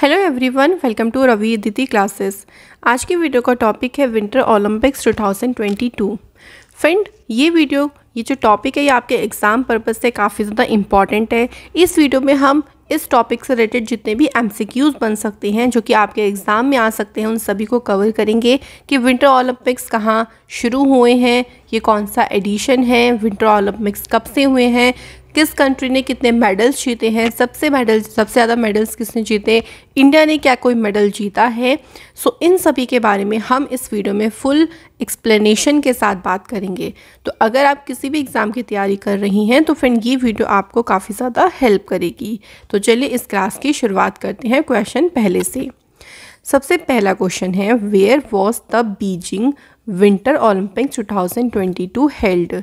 hello everyone welcome to Ravi Diti classes आज की video का टॉपिक है विंटर ओलंपिक्स 2022 फ्रेंड ये वीडियो ये जो टॉपिक है ये आपके एग्ज़ाम पर्पज़ से काफ़ी ज़्यादा इम्पॉर्टेंट है इस वीडियो में हम इस टॉपिक से रिलेटेड जितने भी एम बन सकते हैं जो कि आपके एग्ज़ाम में आ सकते हैं उन सभी को कवर करेंगे कि विंटर ओलंपिक्स कहाँ शुरू हुए हैं ये कौन सा एडिशन है विंटर ओलंपिक्स कब से हुए हैं किस कंट्री ने कितने मेडल्स जीते हैं सबसे मेडल सबसे ज़्यादा मेडल्स किसने जीते इंडिया ने क्या कोई मेडल जीता है सो इन सभी के बारे में हम इस वीडियो में फुल एक्सप्लेनेशन के साथ बात करेंगे तो अगर आप किसी भी एग्ज़ाम की तैयारी कर रही हैं तो फ्रेंड ये वीडियो आपको काफ़ी ज़्यादा हेल्प करेगी तो चलिए इस क्लास की शुरुआत करते हैं क्वेश्चन पहले से सबसे पहला क्वेश्चन है where was the Beijing winter Olympic 2022 held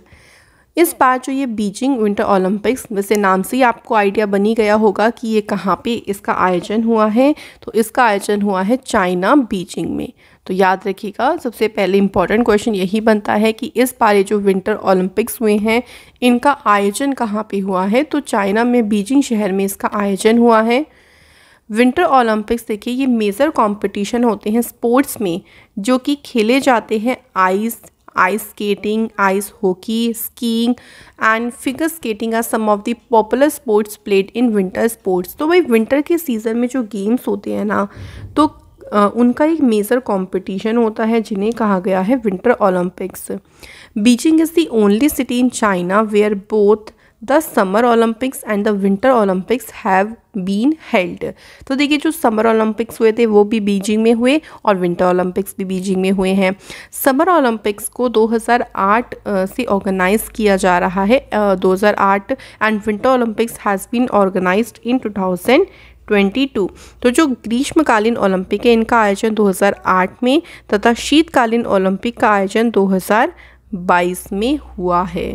इस बार जो ये बीजिंग विंटर ओलंपिक्स वैसे नाम से ही आपको आइडिया बनी गया होगा कि ये कहाँ पे इसका आयोजन हुआ है तो इसका आयोजन हुआ है चाइना बीजिंग में तो याद रखिएगा सबसे पहले इम्पॉर्टेंट क्वेश्चन यही बनता है कि इस बार ये जो विंटर ओलंपिक्स हुए हैं इनका आयोजन कहाँ पे हुआ है तो चाइना में बीजिंग शहर में इसका आयोजन हुआ है विंटर ओलंपिक्स देखिए ये मेजर कंपटीशन होते हैं स्पोर्ट्स में जो कि खेले जाते हैं ice ice skating ice hockey skiing and figure skating are some of the popular sports played in winter sports तो भाई विंटर के सीजन में जो गेम्स होते हैं ना तो आ, उनका एक मेजर कंपटीशन होता है जिन्हें कहा गया है winter Olympics Beijing is the only city in China where both the summer Olympics and the winter Olympics have been held तो देखिए जो समर ओलंपिक्स हुए थे वो भी बीजिंग में हुए और विंटर ओलंपिक्स भी बीजिंग में हुए हैं समर ओलंपिक्स को 2008 से ऑर्गेनाइज किया जा रहा है 2008 and winter Olympics has been organize in 2000 22 तो जो ग्रीष्मकालीन ओलंपिक है इनका आयोजन 2008 में तथा शीतकालीन ओलंपिक का आयोजन 2022 में हुआ है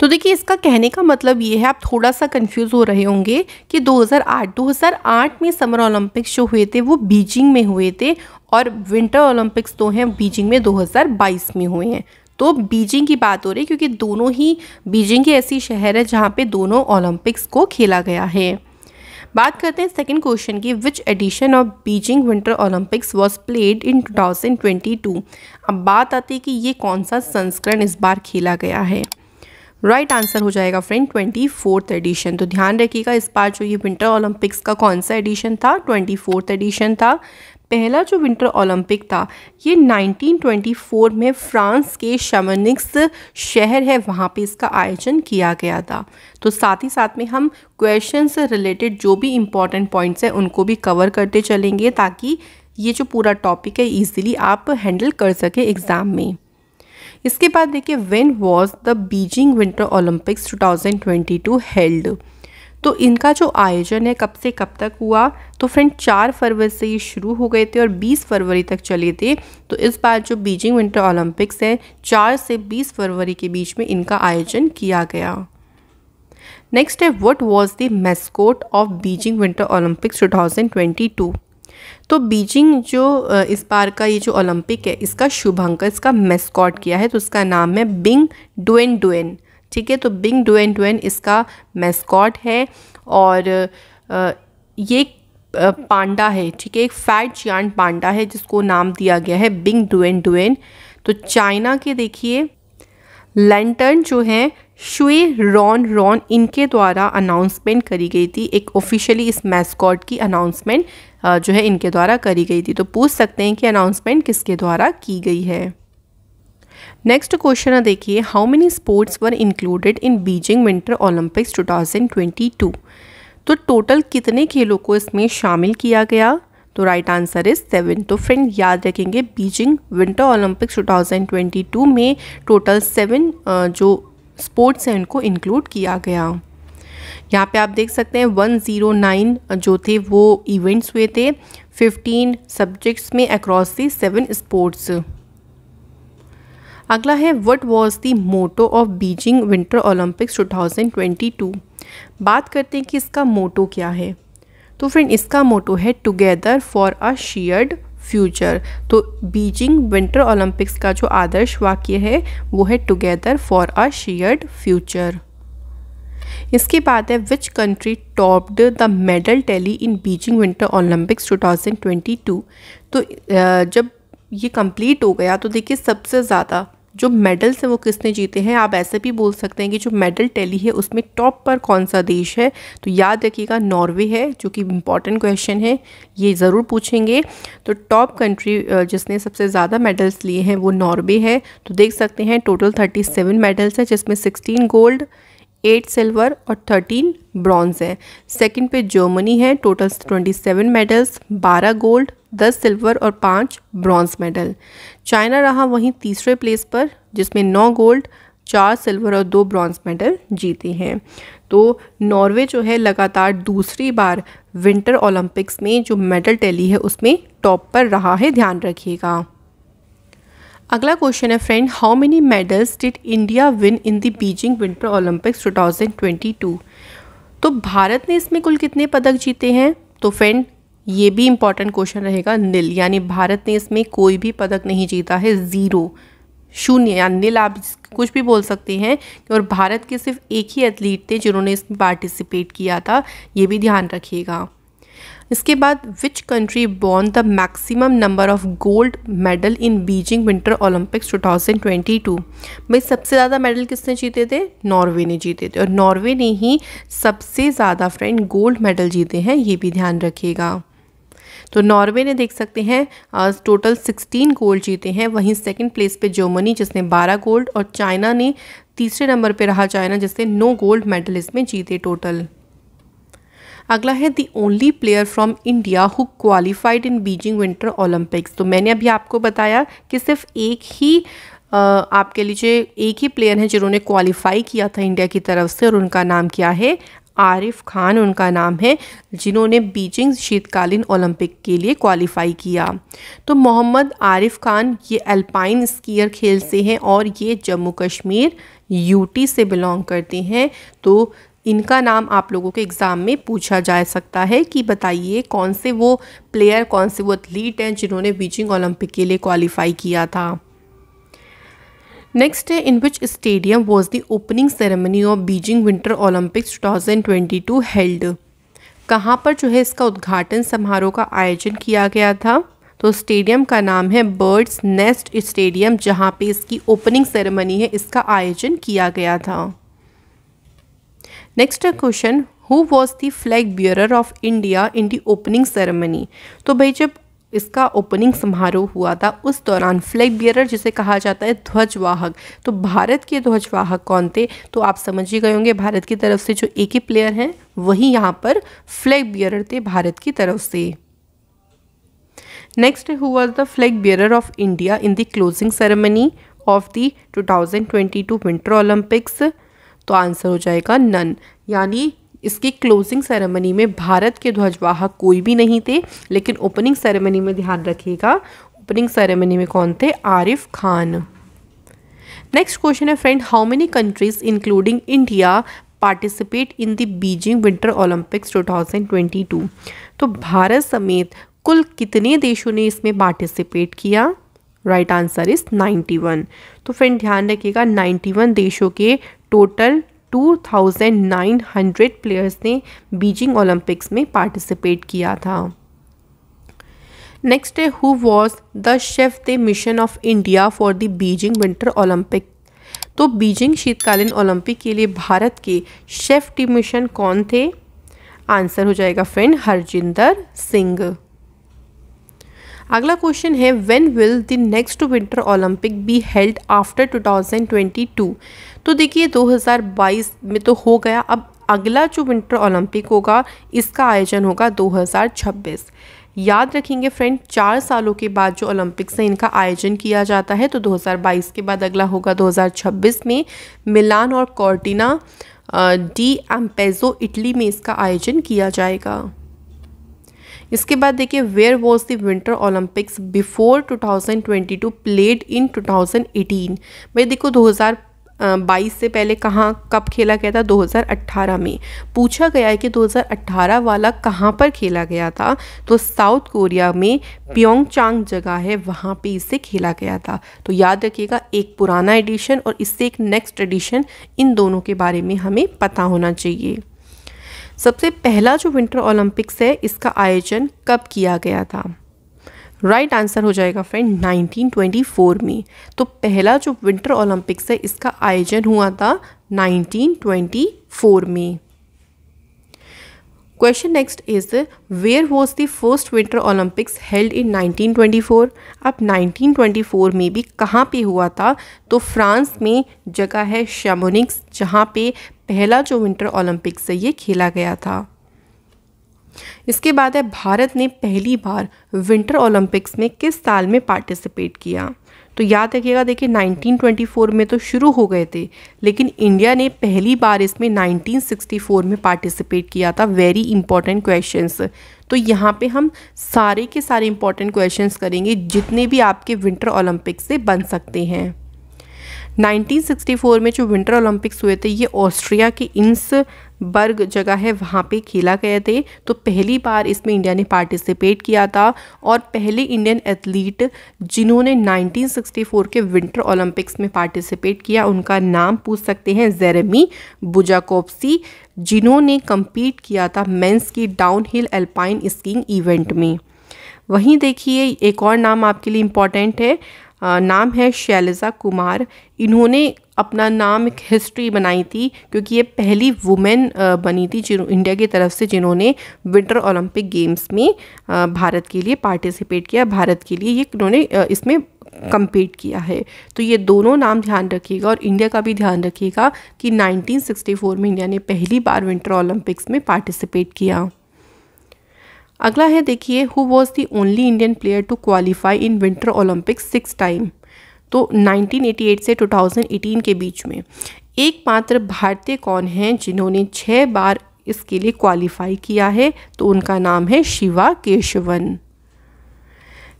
तो देखिए इसका कहने का मतलब ये है आप थोड़ा सा कंफ्यूज हो रहे होंगे कि 2008 2008 में समर ओलंपिक्स जो हुए थे वो बीजिंग में हुए थे और विंटर ओलंपिक्स तो हैं बीजिंग में 2022 में हुए हैं तो बीजिंग की बात हो रही है क्योंकि दोनों ही बीजिंग के ऐसी शहर है जहाँ पे दोनों ओलंपिक्स को खेला गया है बात करते हैं सेकेंड क्वेश्चन की which edition of Beijing winter Olympics was played in 2022 अब बात आती है कि ये कौन सा संस्करण इस बार खेला गया है राइट right आंसर हो जाएगा फ्रेंड ट्वेंटी फोर्थ एडिशन तो ध्यान रखिएगा इस बार जो ये विंटर ओलंपिक्स का कौन सा एडिशन था ट्वेंटी फोर्थ एडिशन था पहला जो विंटर ओलंपिक था ये 1924 में फ्रांस के शमनिक्स शहर है वहाँ पे इसका आयोजन किया गया था तो साथ ही साथ में हम क्वेश्चन से रिलेटेड जो भी इम्पॉर्टेंट पॉइंट्स हैं उनको भी कवर करते चलेंगे ताकि ये जो पूरा टॉपिक है ईजिली आप हैंडल कर सकें एग्ज़ाम में इसके बाद देखिए when was the Beijing winter Olympics 2022 held तो इनका जो आयोजन है कब से कब तक हुआ तो फ्रेंड चार फरवरी से ये शुरू हो गए थे और बीस फरवरी तक चले थे तो इस बार जो बीजिंग विंटर ओलंपिक्स है चार से बीस फरवरी के बीच में इनका आयोजन किया गया नेक्स्ट है what was the mascot of Beijing winter Olympics 2022 तो बीजिंग जो इस बार का ये जो ओलंपिक है इसका शुभंकर इसका मेस्कॉट किया है तो उसका नाम है बिंग डुएन डुएन ठीक है तो बिंग डुएन डुएन इसका मेस्कॉट है और ये पांडा है ठीक है एक फैट चियांट पांडा है जिसको नाम दिया गया है बिंग डुएन डुएन तो चाइना के देखिए लैंटर्न जो है शुए रॉन रॉन इनके द्वारा अनाउंसमेंट करी गई थी एक ऑफिशियली इस मैस्कॉट की अनाउंसमेंट जो है इनके द्वारा करी गई थी तो पूछ सकते हैं कि अनाउंसमेंट किसके द्वारा की गई है नेक्स्ट क्वेश्चन देखिए how many sports were included in Beijing winter Olympics 2022 तो टोटल कितने खेलों को इसमें शामिल किया गया तो राइट आंसर इज सेवन तो फ्रेंड याद रखेंगे बीजिंग विंटर ओलंपिक्स 2022 में टोटल सेवन जो स्पोर्ट्स हैं उनको इंक्लूड किया गया यहाँ पे आप देख सकते हैं 109 जो थे वो इवेंट्स हुए थे 15 सब्जेक्ट्स में अक्रॉस दी सेवन स्पोर्ट्स अगला है what was the motto of Beijing winter Olympics 2022 बात करते हैं कि इसका मोटो क्या है तो फ्रेंड इसका मोटो है together for a shared future तो बीजिंग विंटर ओलंपिक्स का जो आदर्श वाक्य है वो है together for a shared future इसके बाद है which country topped the medal tally in Beijing winter Olympics 2022 तो जब ये कंप्लीट हो गया तो देखिए सबसे ज़्यादा जो मेडल्स हैं वो किसने जीते हैं आप ऐसे भी बोल सकते हैं कि जो मेडल टैली है उसमें टॉप पर कौन सा देश है तो याद रखिएगा नॉर्वे है जो कि इम्पॉर्टेंट क्वेश्चन है ये ज़रूर पूछेंगे तो टॉप कंट्री जिसने सबसे ज़्यादा मेडल्स लिए हैं वो नॉर्वे है तो देख सकते हैं टोटल थर्टी सेवन मेडल्स है जिसमें सिक्सटीन गोल्ड एट सिल्वर और थर्टीन ब्रॉन्ज हैं सेकंड पे जर्मनी है टोटल ट्वेंटी सेवन मेडल्स बारह गोल्ड दस सिल्वर और पाँच ब्रॉन्ज मेडल चाइना रहा वहीं तीसरे प्लेस पर जिसमें नौ गोल्ड चार सिल्वर और दो ब्रॉन्ज मेडल जीते हैं तो नॉर्वे जो है लगातार दूसरी बार विंटर ओलंपिक्स में जो मेडल टैली है उसमें टॉप पर रहा है ध्यान रखिएगा अगला क्वेश्चन है friend how many medals did India win in the Beijing winter Olympics 2022 तो भारत ने इसमें कुल कितने पदक जीते हैं तो फ्रेंड ये भी इम्पॉर्टेंट क्वेश्चन रहेगा नील यानी भारत ने इसमें कोई भी पदक नहीं जीता है ज़ीरो शून्य या नील आप कुछ भी बोल सकते हैं और भारत के सिर्फ एक ही एथलीट थे जिन्होंने इसमें पार्टिसिपेट किया था ये भी ध्यान रखिएगा इसके बाद which country born the maximum number of gold medal in Beijing winter Olympics 2022 भाई सबसे ज़्यादा मेडल किसने जीते थे नॉर्वे ने जीते थे और नॉर्वे ने ही सबसे ज़्यादा फ्रेंड गोल्ड मेडल जीते हैं ये भी ध्यान रखिएगा तो नॉर्वे ने देख सकते हैं टोटल सिक्सटीन गोल्ड जीते हैं वहीं सेकंड प्लेस पे जर्मनी जिसने बारह गोल्ड और चाइना ने तीसरे नंबर पे रहा चाइना जिसने नौ गोल्ड मेडल इसमें जीते टोटल अगला है the only player from India who qualified in Beijing winter Olympics तो मैंने अभी आपको बताया कि सिर्फ एक ही आपके लिए एक ही प्लेयर हैं जिन्होंने क्वालिफाई किया था इंडिया की तरफ से और उनका नाम क्या है आरिफ खान उनका नाम है जिन्होंने बीजिंग शीतकालीन ओलंपिक के लिए क्वालिफाई किया तो मोहम्मद आरिफ खान ये अल्पाइन स्कीयर खेल से हैं और ये जम्मू कश्मीर यूटी से बिलोंग करते हैं तो इनका नाम आप लोगों के एग्ज़ाम में पूछा जा सकता है कि बताइए कौन से वो प्लेयर कौन से वो एथलीट हैं जिन्होंने बीजिंग ओलंपिक के लिए क्वालिफाई किया था नेक्स्ट है in which stadium was the opening ceremony of Beijing winter Olympics 2022 held कहाँ पर जो है इसका उद्घाटन समारोह का आयोजन किया गया था तो स्टेडियम का नाम है बर्ड्स नेस्ट स्टेडियम जहाँ पे इसकी ओपनिंग सेरेमनी है इसका आयोजन किया गया था next question who was the flag bear of India in the opening ceremony तो भाई जब इसका ओपनिंग समारोह हुआ था उस दौरान फ्लैग बियर जिसे कहा जाता है ध्वजवाहक तो भारत के ध्वजवाहक कौन थे तो आप समझ ही गए होंगे भारत की तरफ से जो एक ही प्लेयर हैं वही यहाँ पर फ्लैग बियरर थे भारत की तरफ से next who was the flag bearer of India in the closing ceremony of the 2022 winter Olympics तो आंसर हो जाएगा नन यानी इसकी क्लोजिंग सेरेमनी में भारत के ध्वजवाहक कोई भी नहीं थे लेकिन ओपनिंग सेरेमनी में ध्यान रखिएगा ओपनिंग सेरेमनी में कौन थे आरिफ खान नेक्स्ट क्वेश्चन है friend how many countries including India participate in the Beijing winter Olympics 2022 तो भारत समेत कुल कितने देशों ने इसमें पार्टिसिपेट किया राइट आंसर इज़ 91 तो फ्रेंड ध्यान रखिएगा 91 देशों के टोटल 2,900 प्लेयर्स ने बीजिंग ओलंपिक्स में पार्टिसिपेट किया था नेक्स्ट है who was the chef de mission of India for the Beijing winter Olympic तो बीजिंग शीतकालीन ओलंपिक के लिए भारत के शेफ टी मिशन कौन थे आंसर हो जाएगा फ्रेंड हरजिंदर सिंह अगला क्वेश्चन है when will the next winter Olympic be held after 2022 तो देखिए 2022 में तो हो गया अब अगला जो विंटर ओलंपिक होगा इसका आयोजन होगा 2026 याद रखेंगे फ्रेंड चार सालों के बाद जो ओलंपिक्स है इनका आयोजन किया जाता है तो 2022 के बाद अगला होगा 2026 में मिलान और कॉर्टिना डी एम्पेजो इटली में इसका आयोजन किया जाएगा इसके बाद देखिए where was the winter Olympics before 2022 played in 2018 भाई देखो 2022 बाईस से पहले कहाँ कब खेला गया था 2018 में पूछा गया है कि 2018 वाला कहाँ पर खेला गया था तो साउथ कोरिया में प्योंगचांग जगह है वहाँ पे इसे खेला गया था तो याद रखिएगा एक पुराना एडिशन और इससे एक नेक्स्ट एडिशन इन दोनों के बारे में हमें पता होना चाहिए सबसे पहला जो विंटर ओलंपिक्स है इसका आयोजन कब किया गया था राइट right आंसर हो जाएगा फ्रेंड 1924 में तो पहला जो विंटर ओलंपिक्स है इसका आयोजन हुआ था 1924 में question next is where was the first winter Olympics held in 1924 अब 1924 में भी कहाँ पे हुआ था तो फ्रांस में जगह है शामोनिक्स जहाँ पे पहला जो विंटर ओलंपिक्स है ये खेला गया था इसके बाद है भारत ने पहली बार विंटर ओलंपिक्स में किस साल में पार्टिसिपेट किया तो याद रखिएगा देखिए 1924 में तो शुरू हो गए थे लेकिन इंडिया ने पहली बार इसमें 1964 में पार्टिसिपेट किया था वेरी इंपॉर्टेंट क्वेश्चंस तो यहाँ पे हम सारे के सारे इंपॉर्टेंट क्वेश्चंस करेंगे जितने भी आपके विंटर ओलंपिक से बन सकते हैं 1964 में जो विंटर ओलंपिक्स हुए थे ये ऑस्ट्रिया के इंस बर्ग जगह है वहाँ पे खेला गए थे तो पहली बार इसमें इंडिया ने पार्टिसिपेट किया था और पहले इंडियन एथलीट जिन्होंने 1964 के विंटर ओलंपिक्स में पार्टिसिपेट किया उनका नाम पूछ सकते हैं जेरेमी बुजाकोप्सी जिन्होंने कम्पीट किया था मेंस की डाउनहिल एल्पाइन स्कीइंग इवेंट में वहीं देखिए एक और नाम आपके लिए इम्पॉर्टेंट है नाम है शैलजा कुमार इन्होंने अपना नाम एक हिस्ट्री बनाई थी क्योंकि ये पहली वुमेन बनी थी जिन इंडिया की तरफ से जिन्होंने विंटर ओलंपिक गेम्स में भारत के लिए पार्टिसिपेट किया भारत के लिए ये इन्होंने इसमें कम्पीट किया है तो ये दोनों नाम ध्यान रखिएगा और इंडिया का भी ध्यान रखिएगा कि 1964 में इंडिया ने पहली बार विंटर ओलंपिक्स में पार्टिसिपेट किया अगला है देखिए who was the only Indian player to qualify in winter Olympics six time तो 1988 से 2018 के बीच में एकमात्र भारतीय कौन हैं जिन्होंने छः बार इसके लिए क्वालिफाई किया है तो उनका नाम है शिवा केशवन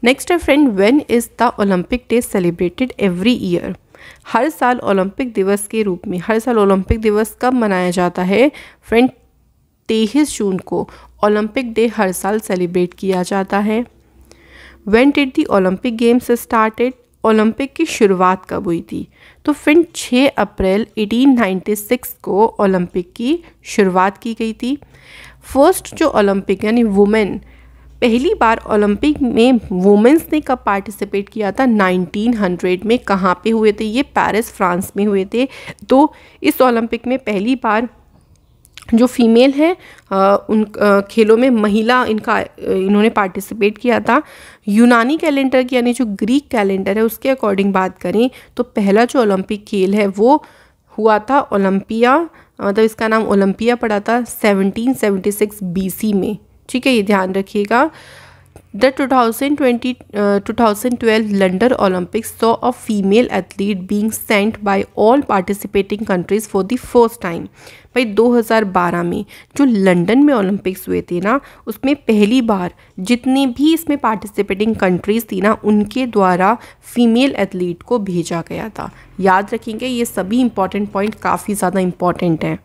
नेक्स्ट है friend when is the Olympic day celebrated every year हर साल ओलंपिक दिवस के रूप में हर साल ओलंपिक दिवस कब मनाया जाता है फ्रेंड तेईस जून को ओलंपिक डे हर साल सेलिब्रेट किया जाता है when did the Olympic games started Olympic की शुरुआत कब हुई थी तो फिर 6 अप्रैल 1896 को ओलंपिक की शुरुआत की गई थी फर्स्ट जो ओलंपिक यानी वुमेन पहली बार ओलंपिक में वुमेंस ने कब पार्टिसिपेट किया था 1900 में कहाँ पे हुए थे ये पेरिस फ्रांस में हुए थे तो इस ओलंपिक में पहली बार जो फीमेल हैं उन खेलों में महिला इनका इन्होंने पार्टिसिपेट किया था यूनानी कैलेंडर की यानी जो ग्रीक कैलेंडर है उसके अकॉर्डिंग बात करें तो पहला जो ओलंपिक खेल है वो हुआ था ओलंपिया मतलब इसका नाम ओलंपिया पड़ा था 1776 बीसी में ठीक है ये ध्यान रखिएगा twenty 2020, uh, 2012 London Olympics so a female athlete being sent by all participating countries for the first time भाई 2012 में जो लंदन में ओलंपिक्स हुए थे ना उसमें पहली बार जितने भी इसमें पार्टिसिपेटिंग कंट्रीज़ थी ना उनके द्वारा फीमेल एथलीट को भेजा गया था याद रखेंगे ये सभी इंपॉर्टेंट पॉइंट काफ़ी ज़्यादा इंपॉर्टेंट हैं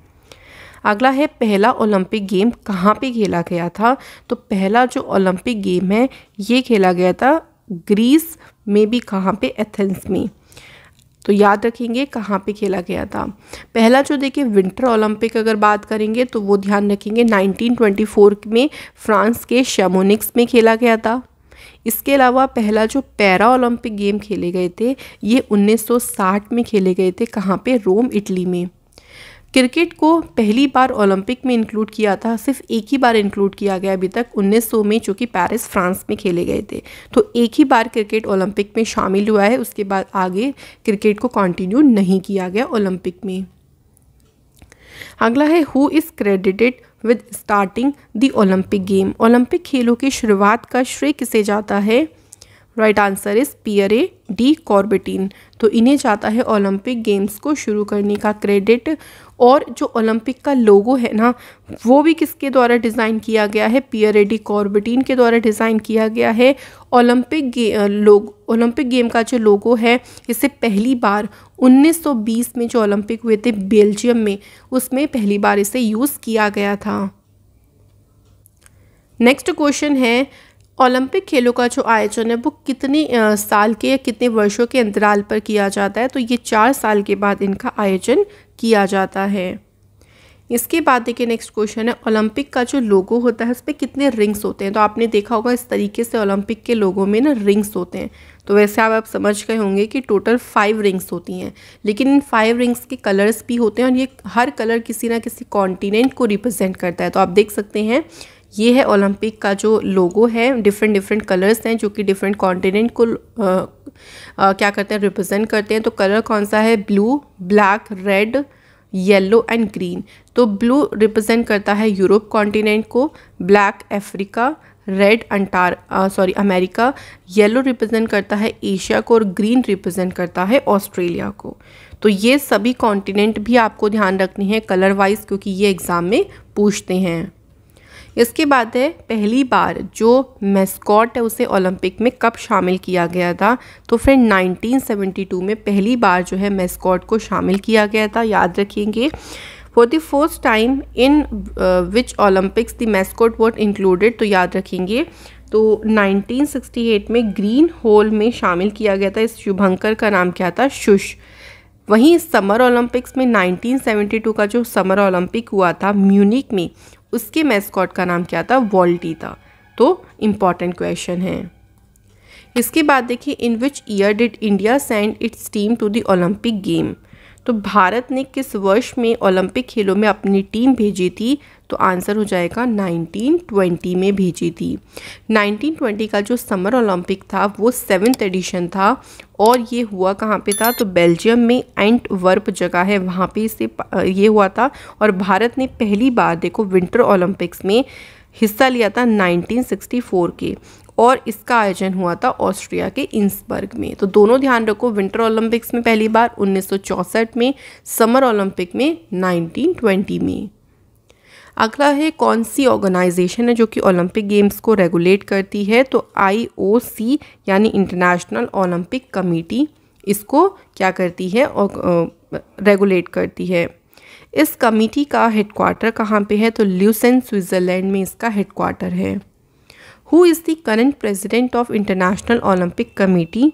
अगला है पहला ओलंपिक गेम कहाँ पे खेला गया था तो पहला जो ओलंपिक गेम है ये खेला गया था ग्रीस में भी कहाँ पे एथेंस में तो याद रखेंगे कहाँ पे खेला गया था पहला जो देखिए विंटर ओलंपिक अगर बात करेंगे तो वो ध्यान रखेंगे 1924 में फ्रांस के शेमोनिक्स में खेला गया था इसके अलावा पहला जो पैरा ओलंपिक गेम खेले गए थे ये 1960 में खेले गए थे कहाँ पे रोम इटली में क्रिकेट को पहली बार ओलंपिक में इंक्लूड किया था सिर्फ एक ही बार इंक्लूड किया गया अभी तक 1900 में जो कि पेरिस फ्रांस में खेले गए थे तो एक ही बार क्रिकेट ओलंपिक में शामिल हुआ है उसके बाद आगे क्रिकेट को कंटिन्यू नहीं किया गया ओलंपिक में अगला है who is credited with starting the Olympic game Olympic खेलों की शुरुआत का श्रेय किसे जाता है right answer is Pierre de Coubertin तो इन्हें जाता है ओलंपिक गेम्स को शुरू करने का क्रेडिट और जो ओलंपिक का लोगो है ना वो भी किसके द्वारा डिज़ाइन किया गया है पियर एडी कॉर्बिटीन के द्वारा डिज़ाइन किया गया है ओलंपिक लोग ओलंपिक गेम का जो लोगो है इसे पहली बार 1920 में जो ओलंपिक हुए थे बेल्जियम में उसमें पहली बार इसे यूज़ किया गया था नेक्स्ट क्वेश्चन है ओलंपिक खेलों का जो आयोजन है वो कितने साल के या कितने वर्षों के अंतराल पर किया जाता है तो ये चार साल के बाद इनका आयोजन किया जाता है इसके बाद देखिए नेक्स्ट क्वेश्चन है ओलंपिक का जो लोगो होता है उस पर कितने रिंग्स होते हैं तो आपने देखा होगा इस तरीके से ओलंपिक के लोगों में ना रिंग्स होते हैं तो वैसे आप, आप समझ गए होंगे कि टोटल फाइव रिंग्स होती हैं लेकिन इन फाइव रिंग्स के कलर्स भी होते हैं और ये हर कलर किसी ना किसी कॉन्टिनेंट को रिप्रेजेंट करता है तो आप देख सकते हैं ये है ओलंपिक का जो लोगो है डिफरेंट डिफरेंट कलर्स हैं जो कि डिफरेंट कॉन्टिनेंट को आ, आ, क्या करते हैं रिप्रेजेंट करते हैं तो कलर कौन सा है blue black red yellow and green तो ब्लू रिप्रेजेंट करता है यूरोप कॉन्टिनेंट को ब्लैक अफ्रीका रेड अंटार सॉरी अमेरिका येलो रिप्रेजेंट करता है एशिया को और ग्रीन रिप्रेजेंट करता है ऑस्ट्रेलिया को तो ये सभी कॉन्टिनेंट भी आपको ध्यान रखनी है कलर वाइज क्योंकि ये एग्ज़ाम में पूछते हैं इसके बाद है पहली बार जो मेस्कॉट है उसे ओलंपिक में कब शामिल किया गया था तो फ्रेंड 1972 में पहली बार जो है मेस्कॉट को शामिल किया गया था याद रखेंगे for the first time in which Olympics the mascot was included तो याद रखेंगे तो 1968 में ग्रीन होल में शामिल किया गया था इस शुभंकर का नाम क्या था शुश वहीं समर ओलंपिक्स में 1972 का जो समर ओलंपिक हुआ था म्यूनिक में उसके मैस्कॉट का नाम क्या था वॉल्टी था तो इम्पॉर्टेंट क्वेश्चन है इसके बाद देखिए in which year did India send its team to the Olympic game तो भारत ने किस वर्ष में ओलंपिक खेलों में अपनी टीम भेजी थी तो आंसर हो जाएगा 1920 में भेजी थी 1920 का जो समर ओलंपिक था वो सेवन्थ एडिशन था और ये हुआ कहाँ पे था तो बेल्जियम में एंट वर्प जगह है वहाँ पे इसे ये हुआ था और भारत ने पहली बार देखो विंटर ओलंपिक्स में हिस्सा लिया था 1964 के और इसका आयोजन हुआ था ऑस्ट्रिया के इंसबर्ग में तो दोनों ध्यान रखो विंटर ओलंपिक्स में पहली बार 1964 में समर ओलंपिक में 1920 में अगला है कौन सी ऑर्गेनाइजेशन है जो कि ओलंपिक गेम्स को रेगुलेट करती है तो आईओसी यानी इंटरनेशनल ओलंपिक कमेटी इसको क्या करती है और रेगुलेट करती है इस कमेटी का हेडक्वार्टर कहाँ पे है तो ल्यूसेन स्विट्ज़रलैंड में इसका हेडक्वार्टर है who is the current president of International Olympic Committee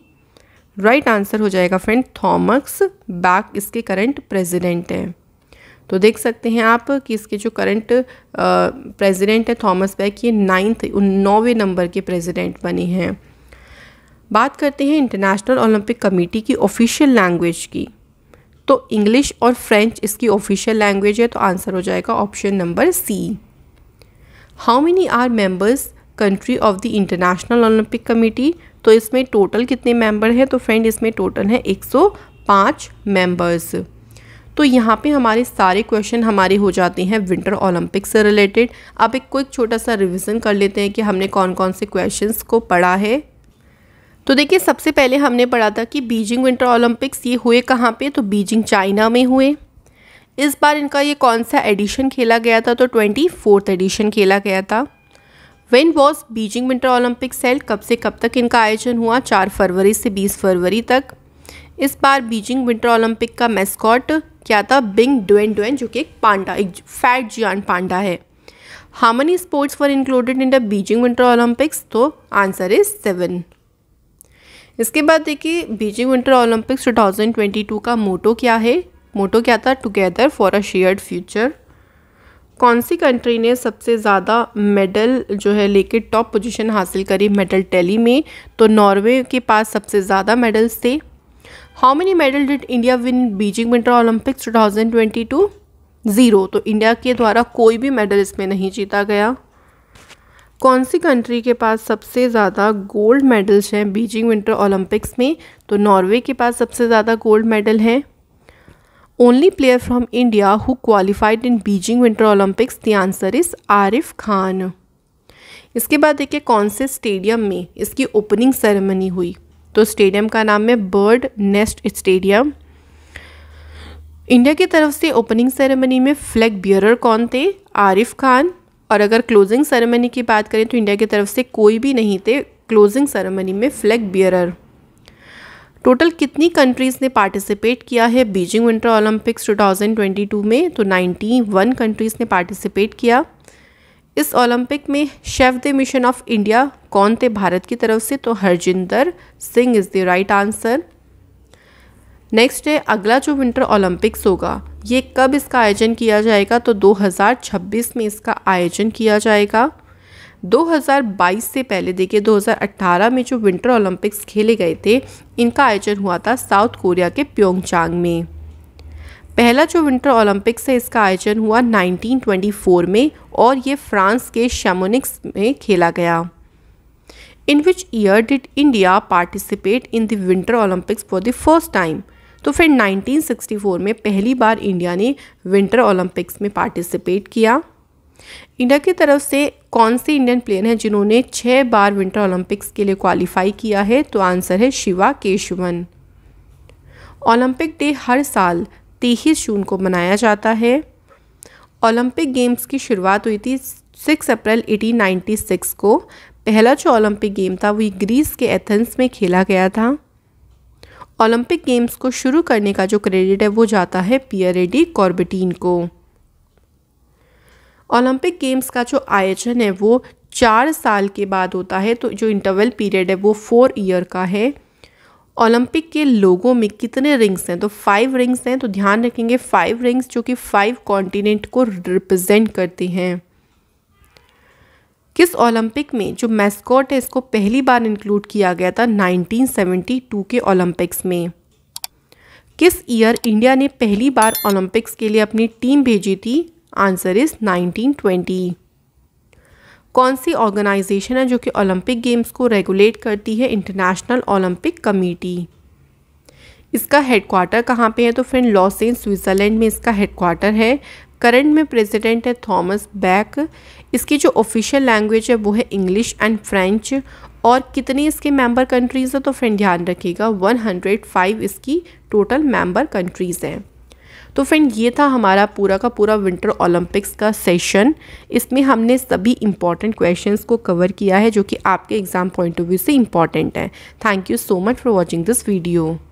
right answer हो जाएगा फ्रेंड थॉमस बैक इसके करंट प्रेजिडेंट हैं तो देख सकते हैं आप कि इसके जो करंट प्रेजिडेंट है थॉमस बैक ये नाइन्थ नौवे नंबर के प्रेजिडेंट बने हैं बात करते हैं इंटरनेशनल ओलंपिक कमेटी की ऑफिशियल लैंग्वेज की तो इंग्लिश और फ्रेंच इसकी ऑफिशियल लैंग्वेज है तो आंसर हो जाएगा option number C how many are members country of the International Olympic Committee तो इसमें टोटल कितने मेंबर हैं तो फ्रेंड इसमें टोटल है 105 मेंबर्स तो यहाँ पे हमारे सारे क्वेश्चन हमारे हो जाते हैं विंटर ओलंपिक से रिलेटेड अब एक क्विक छोटा सा रिवीजन कर लेते हैं कि हमने कौन कौन से क्वेश्चंस को पढ़ा है तो देखिए सबसे पहले हमने पढ़ा था कि बीजिंग विंटर ओलंपिक्स ये हुए कहाँ पे तो बीजिंग चाइना में हुए इस बार इनका ये कौन सा एडिशन खेला गया था तो ट्वेंटी फोर्थ एडिशन खेला गया था when was Beijing winter Olympic सेल कब से कब तक इनका आयोजन हुआ चार फरवरी से बीस फरवरी तक इस बार बीजिंग विंटर ओलंपिक का मेस्कॉट क्या था बिंग डुएन डुएन जो कि एक पांडा एक फैट जियान पांडा है how many sports were included in the Beijing winter Olympics तो आंसर इज सेवन इसके बाद देखिए बीजिंग विंटर ओलंपिक्स 2022 का मोटो क्या है मोटो क्या था together for a shared future कौन सी कंट्री ने सबसे ज़्यादा मेडल जो है लेके टॉप पोजीशन हासिल करी मेडल टैली में तो नॉर्वे के पास सबसे ज़्यादा मेडल्स थे how many medal did India win Beijing winter Olympics 2022 zero तो इंडिया के द्वारा कोई भी मेडल इसमें नहीं जीता गया कौन सी कंट्री के पास सबसे ज़्यादा गोल्ड मेडल्स हैं बीजिंग विंटर ओलंपिक्स में तो नॉर्वे के पास सबसे ज़्यादा गोल्ड मेडल हैं only player from India who qualified in Beijing winter Olympics the answer is Arif Khan इसके बाद देखिए कौन से स्टेडियम में इसकी ओपनिंग सेरेमनी हुई तो स्टेडियम का नाम है बर्ड नेस्ट स्टेडियम इंडिया की तरफ से ओपनिंग सेरेमनी में फ्लैग बियर कौन थे आरिफ खान और अगर क्लोजिंग सेरेमनी की बात करें तो इंडिया की तरफ से कोई भी नहीं थे क्लोजिंग सेरेमनी में फ्लैग बियरर टोटल कितनी कंट्रीज़ ने पार्टिसिपेट किया है बीजिंग विंटर ओलंपिक्स 2022 में तो 91 कंट्रीज़ ने पार्टिसिपेट किया इस ओलंपिक में chef de mission of India कौन थे भारत की तरफ से तो Harjinder Singh is the right answer next है अगला जो विंटर ओलंपिक्स होगा ये कब इसका आयोजन किया जाएगा तो 2026 में इसका आयोजन किया जाएगा 2022 से पहले देखिए 2018 में जो विंटर ओलंपिक्स खेले गए थे इनका आयोजन हुआ था साउथ कोरिया के प्योंगचांग में पहला जो विंटर ओलंपिक्स है इसका आयोजन हुआ 1924 में और ये फ्रांस के शेमोनिक्स में खेला गया in which year did India participate in the winter Olympics for the first time तो फिर 1964 में पहली बार इंडिया ने विंटर ओलंपिक्स में पार्टिसिपेट किया इंडिया की तरफ से कौन से इंडियन प्लेयर हैं जिन्होंने छः बार विंटर ओलंपिक्स के लिए क्वालिफाई किया है तो आंसर है शिवा केशवन ओलंपिक डे हर साल तेईस जून को मनाया जाता है ओलंपिक गेम्स की शुरुआत हुई थी सिक्स अप्रैल एटीन को पहला जो ओलंपिक गेम था वो ग्रीस के एथेंस में खेला गया था ओलंपिक गेम्स को शुरू करने का जो क्रेडिट है वो जाता है पियर एडी कॉर्बेटीन को ओलंपिक गेम्स का जो आयोजन है वो चार साल के बाद होता है तो जो इंटरवल पीरियड है वो फोर ईयर का है ओलंपिक के लोगों में कितने रिंग्स हैं तो फाइव रिंग्स हैं तो ध्यान रखेंगे फाइव रिंग्स जो कि फाइव कॉन्टिनेंट को रिप्रेजेंट करते हैं किस ओलंपिक में जो मैस्कॉट है इसको पहली बार इंक्लूड किया गया था 1972 के ओलंपिक्स में किस ईयर इंडिया ने पहली बार ओलंपिक्स के लिए अपनी टीम भेजी थी आंसर इज 1920 कौन सी ऑर्गेनाइजेशन है जो कि ओलंपिक गेम्स को रेगुलेट करती है इंटरनेशनल ओलंपिक कमेटी इसका हेडक्वार्टर कहाँ पे है तो फ्रेंड लॉस स्विट्ज़रलैंड में इसका हेडक्वार्टर है करंट में प्रेसिडेंट है थॉमस बैक इसकी जो ऑफिशियल लैंग्वेज है वो है इंग्लिश एंड फ्रेंच और कितनी इसके मेंबर कंट्रीज़ हैं तो फ्रेंड ध्यान रखिएगा 105 इसकी टोटल मेंबर कंट्रीज़ हैं तो फ्रेंड ये था हमारा पूरा का पूरा विंटर ओलंपिक्स का सेशन इसमें हमने सभी इम्पॉर्टेंट क्वेश्चंस को कवर किया है जो कि आपके एग्ज़ाम पॉइंट ऑफ व्यू से इम्पॉर्टेंट है thank you so much for watching this video